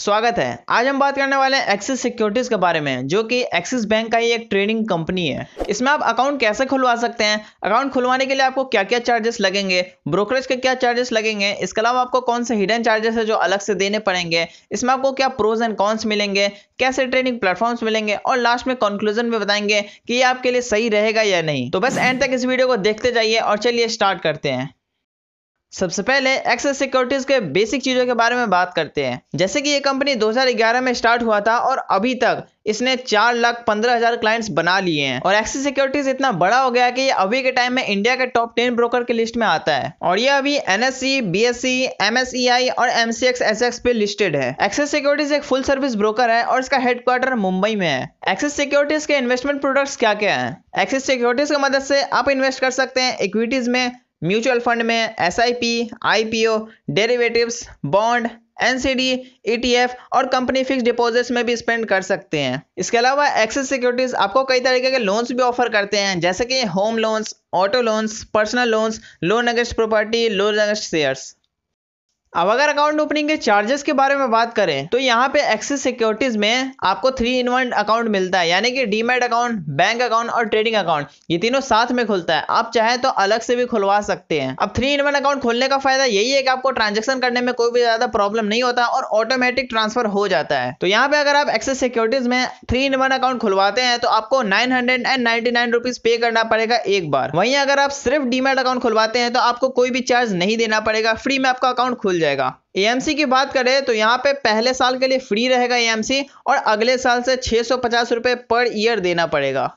स्वागत है आज हम बात करने वाले हैं एक्सिस सिक्योरिटीज के बारे में जो कि एक्सिस बैंक का ही एक ट्रेडिंग कंपनी है इसमें आप अकाउंट कैसे खुलवा सकते हैं अकाउंट खुलवाने के लिए आपको क्या क्या चार्जेस लगेंगे ब्रोकरेज के क्या चार्जेस लगेंगे इसके अलावा आपको कौन से हिडन चार्जेस है जो अलग से देने पड़ेंगे इसमें आपको क्या प्रोज एंड कॉन्स मिलेंगे कैसे ट्रेडिंग प्लेटफॉर्म्स मिलेंगे और लास्ट में कंक्लूजन में बताएंगे कि ये आपके लिए सही रहेगा या नहीं तो बस एंड तक इस वीडियो को देखते जाइए और चलिए स्टार्ट करते हैं सबसे पहले एक्सेस सिक्योरिटीज के बेसिक चीज़ों के बारे में बात करते हैं जैसे कि ये कंपनी 2011 में स्टार्ट हुआ था और अभी तक इसने चार लाख पंद्रह हजार क्लाइंट्स बना लिए हैं और एक्सेस सिक्योरिटीज इतना बड़ा हो गया कि ये अभी के टाइम में इंडिया के टॉप टेन ब्रोकर की लिस्ट में आता है और ये अभी एनएससी बीएससी आई और एमसीएक्स एक्स पे लिस्टेड है एक्सेस सिक्योरिटीज एक फुल सर्विस ब्रोकर है और इसका हेडक्वार्टर मुंबई में है एक्सेस सिक्योरिटीज के इन्वेस्टमेंट प्रोडक्ट्स क्या क्या है एक्सेस सिक्योरिटीज की मदद से आप इन्वेस्ट कर सकते हैं इक्विटीज में म्यूचुअल फंड में S I P I P O derivatives bond N C D E T F और कंपनी फिक्स डिपॉजिट्स में भी स्पेंड कर सकते हैं इसके अलावा एक्सेस सिक्योरिटीज आपको कई तरीके के लोन्स भी ऑफर करते हैं जैसे कि home loans auto loans personal loans loan against property loan against shares अब अगर अकाउंट ओपनिंग के चार्जेस के बारे में बात करें तो यहाँ पे एक्सिस सिक्योरिटीज में आपको थ्री इन वन अकाउंट मिलता है यानी कि डीमेट अकाउंट बैंक अकाउंट और ट्रेडिंग अकाउंट ये तीनों साथ में खुलता है आप चाहे तो अलग से भी खुलवा सकते हैं अब थ्री इन वन अकाउंट खोलने का फायदा यही है कि आपको ट्रांजेक्शन करने में कोई भी ज्यादा प्रॉब्लम नहीं होता और ऑटोमेटिक ट्रांसफर हो जाता है तो यहाँ पे अगर आप एक्सिस सिक्योरिटीज में थ्री इन वन अकाउंट खुलवाते हैं तो आपको nine hundred and ninety nine rupees pay करना पड़ेगा एक बार वहीं अगर आप सिर्फ डीमेट अकाउंट खुलवाते हैं तो आपको कोई भी चार्ज नहीं देना पड़ेगा फ्री में आपका अकाउंट खुल जाएगा एएमसी की बात करें तो यहाँ पे पहले साल के लिए फ्री रहेगा एएमसी और अगले साल से छः सौ पर ईयर देना पड़ेगा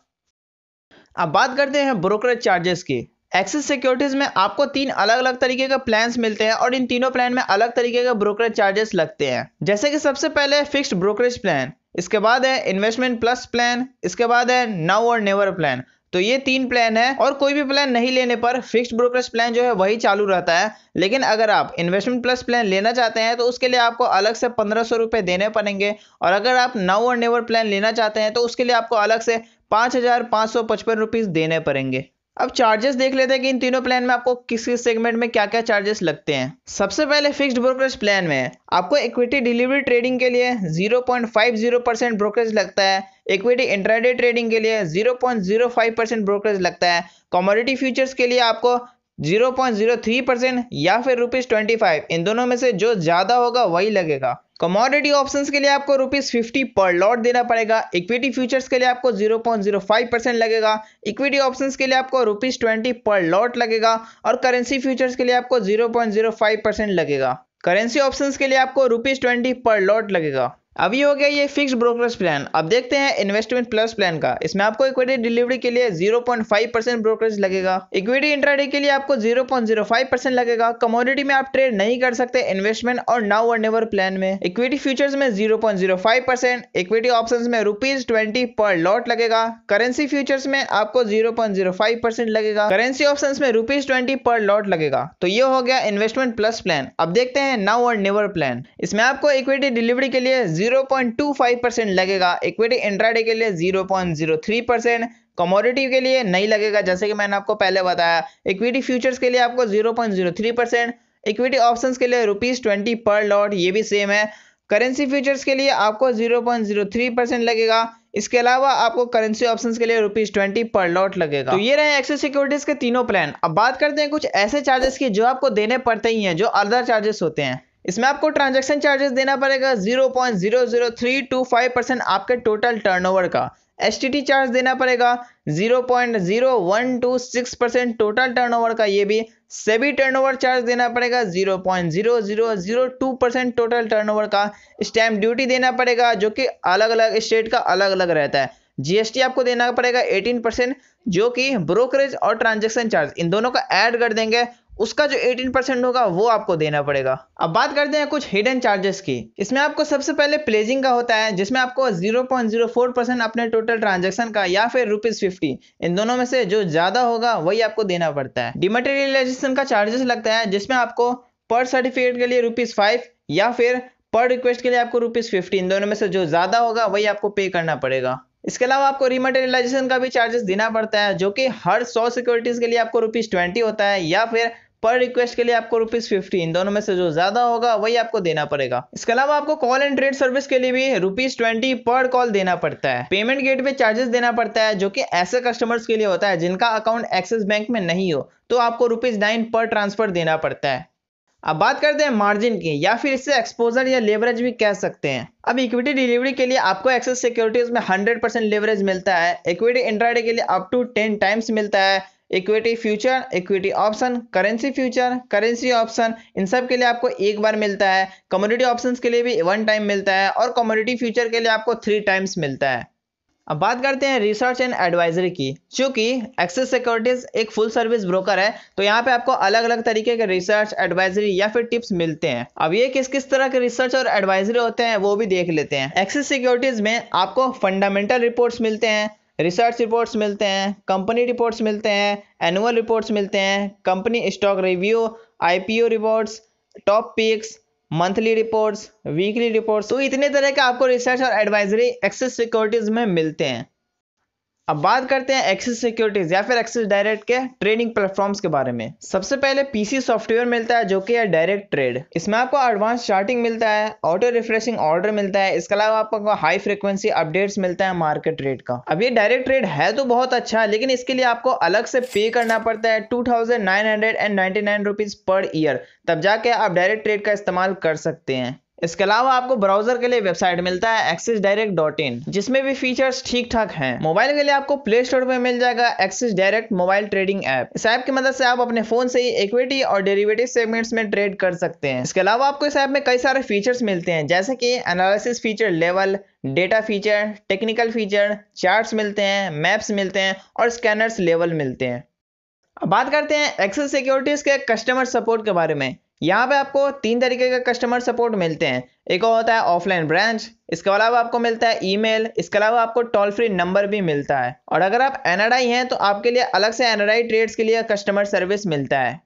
अब बात करते हैं ब्रोकरेज चार्जेस की एक्सिस सिक्योरिटीज़ में आपको तीन अलग अलग तरीके के प्लान्स मिलते हैं और इन तीनों प्लान में अलग तरीके के ब्रोकरेज चार्जेस लगते हैं जैसे कि सबसे पहले फिक्स्ड ब्रोकरेज प्लान इसके बाद है इन्वेस्टमेंट प्लस प्लान इसके बाद है नाउ और नेवर प्लान तो ये तीन प्लान है और कोई भी प्लान नहीं लेने पर फिक्स्ड ब्रोकरेज प्लान जो है वही चालू रहता है लेकिन अगर आप इन्वेस्टमेंट प्लस प्लान लेना चाहते हैं तो उसके लिए आपको अलग से पंद्रह सौ रुपये देने पड़ेंगे और अगर आप नाउ और नेवर प्लान लेना चाहते हैं तो उसके लिए आपको अलग से पाँच हज़ार पाँच सौ पचपन रुपीज़ देने पड़ेंगे अब चार्जेस देख लेते हैं कि इन तीनों प्लान में आपको किस किस सेगमेंट में क्या क्या चार्जेस लगते हैं सबसे पहले फिक्स्ड ब्रोकरेज प्लान में आपको इक्विटी डिलीवरी ट्रेडिंग के लिए 0.50 परसेंट ब्रोकरेज लगता है इक्विटी इंट्राडे ट्रेडिंग के लिए 0.05 परसेंट ब्रोकरेज लगता है कॉमोडिटी फ्यूचर्स के लिए आपको 0.03 परसेंट या फिर रुपीज़ ट्वेंटी फाइव इन दोनों में से जो ज़्यादा होगा वही लगेगा कमोडिटी ऑप्शंस के लिए आपको रुपीज़ फिफ्टी पर लॉट देना पड़ेगा इक्विटी फ्यूचर्स के लिए आपको 0.05 परसेंट लगेगा इक्विटी ऑप्शंस के लिए आपको रुपीज़ ट्वेंटी पर लॉट लगेगा और करेंसी फ्यूचर्स के लिए आपको 0.05 परसेंट लगेगा करेंसी ऑप्शंस के लिए आपको रुपीज़ ट्वेंटी पर लॉट लगेगा अभी हो गया ये फिक्स ब्रोकरेज प्लान अब देखते हैं इन्वेस्टमेंट प्लस प्लान का इसमें आपको इक्विटी डिलीवरी के लिए 0.5 परसेंट ब्रोकरेज लगेगा इक्विटी इंट्राडे के लिए आपको 0.05 परसेंट लगेगा कमोडिटी में आप ट्रेड नहीं कर सकते इन्वेस्टमेंट और नाउ और नेवर प्लान में इक्विटी फ्यूचर्स में जीरो परसेंट इक्विटी ऑप्शन में रुपीज ट्वेंटी पर लॉट लगेगा करेंसी फ्यूचर्स में आपको जीरो लगेगा करेंसी ऑप्शन में रुपीज ट्वेंटी पर लॉट लगेगा तो ये हो गया इन्वेस्टमेंट प्लस प्लान अब देखते हैं नाउ और नेवर प्लान इसमें आपको इक्विटी डिलीवरी के लिए 0.25 परसेंट लगेगा इक्विटी इंट्राडे के लिए 0.03 परसेंट कमोडिटी के लिए नहीं लगेगा जैसे कि मैंने आपको पहले बताया इक्विटी फ्यूचर्स के लिए आपको 0.03 परसेंट इक्विटी ऑप्शंस के लिए रुपीज ट्वेंटी पर लॉट ये भी सेम है करेंसी फ्यूचर्स के लिए आपको 0.03 परसेंट लगेगा इसके अलावा आपको करेंसी ऑप्शंस के लिए रुपीज ट्वेंटी पर लॉट लगेगा तो ये रहे एक्सेस सिक्योरिटीज के तीनों प्लान अब बात करते हैं कुछ ऐसे चार्जेस की जो आपको देने पड़ते ही हैं जो अदर चार्जेस होते हैं इसमें आपको ट्रांजैक्शन चार्जेस देना पड़ेगा zero point zero zero three two five percent आपके टोटल टर्नओवर का एस चार्ज देना पड़ेगा zero point zero one two six percent total turnover का ये भी सेबी टर्नओवर चार्ज देना पड़ेगा zero point zero zero zero two percent total turnover का स्टैम्प ड्यूटी देना पड़ेगा जो कि अलग अलग स्टेट का अलग अलग रहता है जीएसटी आपको देना पड़ेगा 18 परसेंट जो कि ब्रोकरेज और ट्रांजेक्शन चार्ज इन दोनों का ऐड कर देंगे उसका जो 18 परसेंट होगा वो आपको देना पड़ेगा अब बात करते हैं कुछ हिडन चार्जेस की इसमें आपको सबसे पहले प्लेजिंग का होता है जिसमें आपको 0.04 परसेंट अपने टोटल ट्रांजैक्शन का या फिर रुपीज फिफ्टी इन दोनों में से जो ज्यादा होगा वही आपको देना पड़ता है डिमटेरियलाइजेशन का चार्जेस लगता है जिसमें आपको पर सर्टिफिकेट के लिए रुपीज फाइव या फिर पर रिक्वेस्ट के लिए आपको रुपीज फिफ्टी इन दोनों में से जो ज्यादा होगा वही आपको पे करना पड़ेगा इसके अलावा आपको रिमटेरियलाइजेशन का भी चार्जेस देना पड़ता है जो कि हर सौ सिक्योरिटीज के लिए आपको रुपीज ट्वेंटी होता है या फिर पर रिक्वेस्ट के लिए आपको रुपीज फिफ्टी इन दोनों में से जो ज्यादा होगा वही आपको देना पड़ेगा इसके अलावा आपको कॉल एंड ट्रेड सर्विस के लिए भी रुपीज ट्वेंटी पर कॉल देना पड़ता है पेमेंट गेट पे चार्जेस देना पड़ता है जो कि ऐसे कस्टमर्स के लिए होता है जिनका अकाउंट एक्सिस बैंक में नहीं हो तो आपको रुपीज नाइन पर ट्रांसफर देना पड़ता है अब बात करते हैं मार्जिन की या फिर इससे एक्सपोजर या लेवरेज भी कह सकते हैं अब इक्विटी डिलीवरी के लिए आपको एक्सेस सिक्योरिटीज में 100 परसेंट लेवरेज मिलता है इक्विटी इंट्राडे के लिए अप टू 10 टाइम्स मिलता है equity future equity option currency future currency option इन सब के लिए आपको एक बार मिलता है कम्युनिटी ऑप्शन के लिए भी वन टाइम मिलता है और कम्युनिटी फ्यूचर के लिए आपको थ्री टाइम्स मिलता है अब बात करते हैं रिसर्च एंड एडवाइजरी की क्योंकि एक्सेस सिक्योरिटीज एक फुल सर्विस ब्रोकर है तो यहाँ पे आपको अलग अलग तरीके के रिसर्च एडवाइजरी या फिर टिप्स मिलते हैं अब ये किस किस तरह के रिसर्च और एडवाइजरी होते हैं वो भी देख लेते हैं एक्सेस सिक्योरिटीज में आपको फंडामेंटल रिपोर्ट्स मिलते हैं रिसर्च रिपोर्ट्स मिलते हैं कंपनी रिपोर्ट्स मिलते हैं एनुअल रिपोर्ट्स मिलते हैं company stock review IPO reports top picks monthly reports weekly reports तो इतने तरह के आपको रिसर्च और एडवाइजरी एक्सेस सिक्योरिटीज में मिलते हैं अब बात करते हैं एक्सिस सिक्योरिटीज या फिर एक्सिस डायरेक्ट के ट्रेडिंग प्लेटफॉर्म्स के बारे में सबसे पहले पीसी सॉफ्टवेयर मिलता है जो कि है डायरेक्ट ट्रेड इसमें आपको एडवांस चार्टिंग मिलता है ऑटो रिफ्रेशिंग ऑर्डर मिलता है इसके अलावा आपको हाई फ्रिक्वेंसी अपडेट्स मिलता है मार्केट रेट का अब ये डायरेक्ट ट्रेड है तो बहुत अच्छा है लेकिन इसके लिए आपको अलग से पे करना पड़ता है two thousand nine hundred and ninety nine rupees पर ईयर तब जाके आप डायरेक्ट ट्रेड का इस्तेमाल कर सकते हैं इसके अलावा आपको ब्राउजर के लिए वेबसाइट मिलता है एक्सिस डायरेक्ट डॉट इन जिसमें भी फीचर्स ठीक ठाक हैं मोबाइल के लिए आपको प्ले स्टोर में मिल जाएगा Axis direct mobile trading app इस ऐप की मदद से आप अपने फोन से ही इक्विटी और डेरिवेटिव सेगमेंट्स में ट्रेड कर सकते हैं इसके अलावा आपको इस ऐप में कई सारे फीचर्स मिलते हैं जैसे की analysis feature level data feature technical feature chart मिलते हैं मैप्स मिलते हैं और स्कैनर्स लेवल मिलते हैं अब बात करते हैं एक्सेस सिक्योरिटीज के कस्टमर सपोर्ट के बारे में यहाँ पे आपको तीन तरीके का कस्टमर सपोर्ट मिलते हैं एक होता है ऑफलाइन ब्रांच इसके अलावा आपको मिलता है ईमेल इसके अलावा आपको टोल फ्री नंबर भी मिलता है और अगर आप एनआरआई हैं तो आपके लिए अलग से एनआरआई ट्रेड्स के लिए कस्टमर सर्विस मिलता है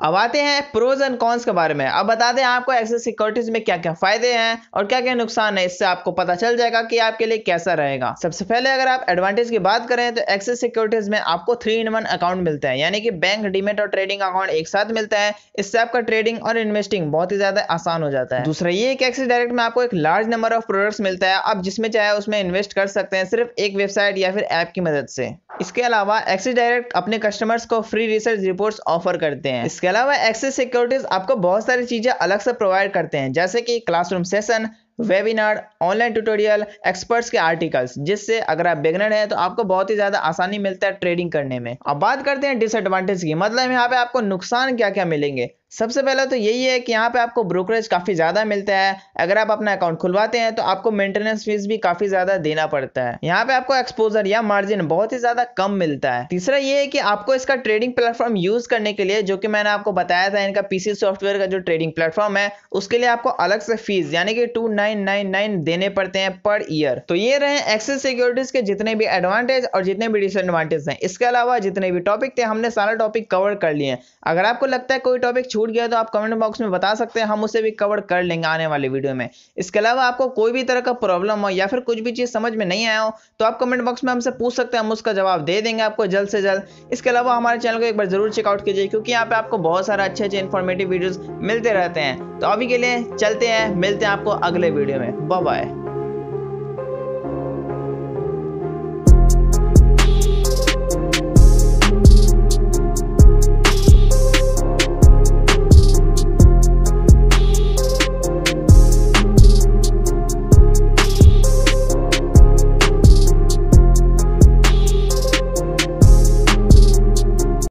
अब आते हैं प्रोज एंड कॉन्स के बारे में अब बता दें आपको एक्सेस सिक्योरिटीज में क्या क्या फायदे हैं और क्या क्या नुकसान है इससे आपको पता चल जाएगा कि आपके लिए कैसा रहेगा सबसे पहले अगर आप एडवांटेज की बात करें तो एक्सेस सिक्योरिटीज में आपको थ्री इन वन अकाउंट मिलता है यानी कि बैंक डिमेट और ट्रेडिंग अकाउंट एक साथ मिलता है इससे आपका ट्रेडिंग और इन्वेस्टिंग बहुत ही ज्यादा आसान हो जाता है दूसरा ये कि एक्सेस डायरेक्ट में आपको एक लार्ज नंबर ऑफ प्रोडक्ट्स मिलता है आप जिसमें चाहे उसमें इन्वेस्ट कर सकते हैं सिर्फ एक वेबसाइट या फिर ऐप की मदद से इसके अलावा एक्सेस डायरेक्ट अपने कस्टमर्स को फ्री रिसर्च रिपोर्ट्स ऑफर करते हैं इसके अलावा एक्सेस सिक्योरिटीज़ आपको बहुत सारी चीज़ें अलग से प्रोवाइड करते हैं जैसे कि classroom session webinar online tutorial experts के आर्टिकल्स जिससे अगर आप बिगनर हैं तो आपको बहुत ही ज़्यादा आसानी मिलता है ट्रेडिंग करने में अब बात करते हैं डिसएडवांटेज की मतलब यहाँ पे आपको नुकसान क्या क्या मिलेंगे सबसे पहला तो यही है कि यहाँ पे आपको ब्रोकरेज काफ़ी ज़्यादा मिलता है अगर आप अपना अकाउंट खुलवाते हैं तो आपको मेंटेनेंस फीस भी काफ़ी ज़्यादा देना पड़ता है यहाँ पे आपको एक्सपोजर या मार्जिन बहुत ही ज़्यादा कम मिलता है तीसरा ये है कि आपको इसका ट्रेडिंग प्लेटफॉर्म यूज़ करने के लिए जो कि मैंने आपको बताया था इनका पीसी सॉफ्टवेयर का जो ट्रेडिंग प्लेटफॉर्म है उसके लिए आपको अलग से फीस यानी कि टू देने पड़ते हैं पर ईयर तो ये रहे एक्सेस सिक्योरिटीज के जितने भी एडवांटेज और जितने भी डिसएडवांटेज हैं इसके अलावा जितने भी टॉपिक थे हमने सारा टॉपिक कवर कर लिए अगर आपको लगता है कोई टॉपिक छूट छूट गया तो आप कमेंट बॉक्स में बता सकते हैं हम उसे भी कवर कर लेंगे आने वाले वीडियो में इसके अलावा आपको कोई भी तरह का प्रॉब्लम हो या फिर कुछ भी चीज़ समझ में नहीं आया हो तो आप कमेंट बॉक्स में हमसे पूछ सकते हैं हम उसका जवाब दे देंगे आपको जल्द से जल्द इसके अलावा हमारे चैनल को एक बार जरूर चेकआउट कीजिए क्योंकि यहाँ पे आपको बहुत सारे अच्छे अच्छे इन्फॉर्मेटिव वीडियोज मिलते रहते हैं तो अभी के लिए चलते हैं मिलते हैं आपको अगले वीडियो में बाय